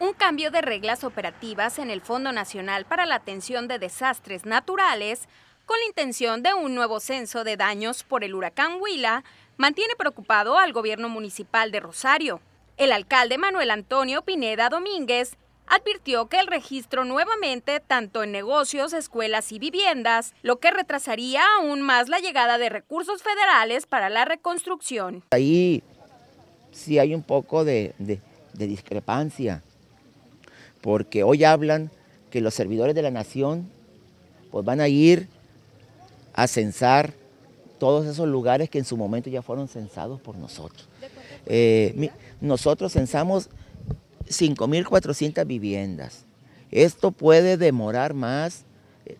Un cambio de reglas operativas en el Fondo Nacional para la Atención de Desastres Naturales, con la intención de un nuevo censo de daños por el huracán Huila, mantiene preocupado al gobierno municipal de Rosario. El alcalde Manuel Antonio Pineda Domínguez advirtió que el registro nuevamente tanto en negocios, escuelas y viviendas, lo que retrasaría aún más la llegada de recursos federales para la reconstrucción. Ahí sí hay un poco de, de discrepancia porque hoy hablan que los servidores de la nación pues van a ir a censar todos esos lugares que en su momento ya fueron censados por nosotros. Eh, nosotros censamos 5.400 viviendas. Esto puede demorar más eh,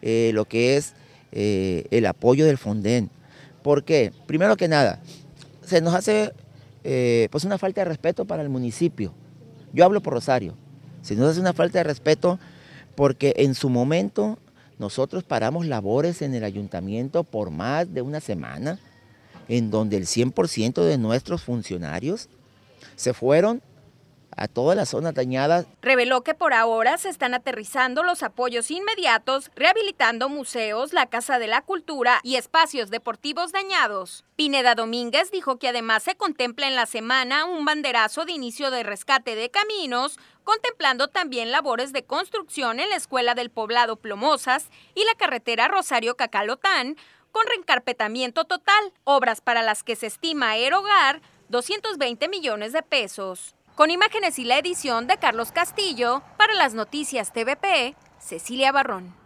eh, lo que es el apoyo del Fonden. ¿Por qué? Primero que nada, se nos hace pues una falta de respeto para el municipio. Yo hablo por Rosario. Si nos hace una falta de respeto, porque en su momento nosotros paramos labores en el ayuntamiento por más de una semana, en donde el 100% de nuestros funcionarios se fueron a toda la zona dañada. Reveló que por ahora se están aterrizando los apoyos inmediatos, rehabilitando museos, la Casa de la Cultura y espacios deportivos dañados. Pineda Domínguez dijo que además se contempla en la semana un banderazo de inicio de rescate de caminos, contemplando también labores de construcción en la Escuela del Poblado Plomosas y la carretera Rosario Cacalotán, con reencarpetamiento total, obras para las que se estima erogar 220 millones de pesos. Con imágenes y la edición de Carlos Castillo, para las noticias TVP, Cecilia Barrón.